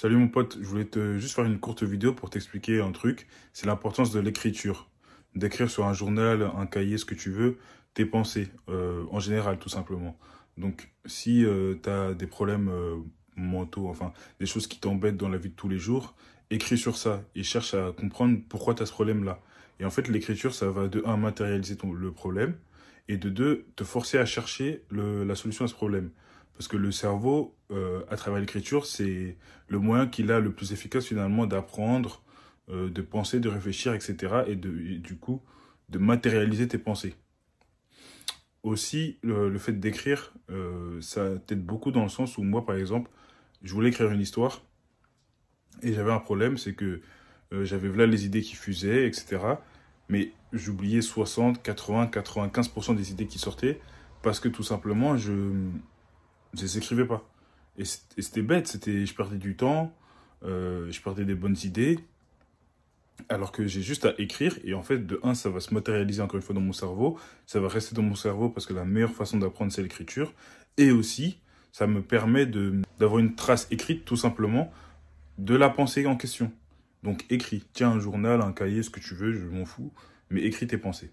Salut mon pote, je voulais te juste faire une courte vidéo pour t'expliquer un truc. C'est l'importance de l'écriture. D'écrire sur un journal, un cahier, ce que tu veux, tes pensées, euh, en général tout simplement. Donc si euh, tu as des problèmes euh, mentaux, enfin des choses qui t'embêtent dans la vie de tous les jours, écris sur ça et cherche à comprendre pourquoi tu as ce problème-là. Et en fait, l'écriture, ça va de un matérialiser le problème et de deux te forcer à chercher la solution à ce problème. Parce que le cerveau, euh, à travers l'écriture, c'est le moyen qu'il a le plus efficace finalement d'apprendre, euh, de penser, de réfléchir, etc. Et, de, du coup, de matérialiser tes pensées. Aussi, le, fait d'écrire, euh, ça t'aide beaucoup dans le sens où moi, par exemple, je voulais écrire une histoire et j'avais un problème, c'est que euh, j'avais là les idées qui fusaient, etc. Mais j'oubliais 60, 80, 95% des idées qui sortaient parce que tout simplement, je ne les écrivais pas. Et c'était bête, c'était, je perdais du temps, euh, je perdais des bonnes idées, alors que j'ai juste à écrire et en fait, de un, ça va se matérialiser encore une fois dans mon cerveau, ça va rester dans mon cerveau parce que la meilleure façon d'apprendre, c'est l'écriture. Et aussi, ça me permet d'avoir une trace écrite tout simplement de la pensée en question. Donc écris, tiens un journal, un cahier, ce que tu veux, je m'en fous, mais écris tes pensées.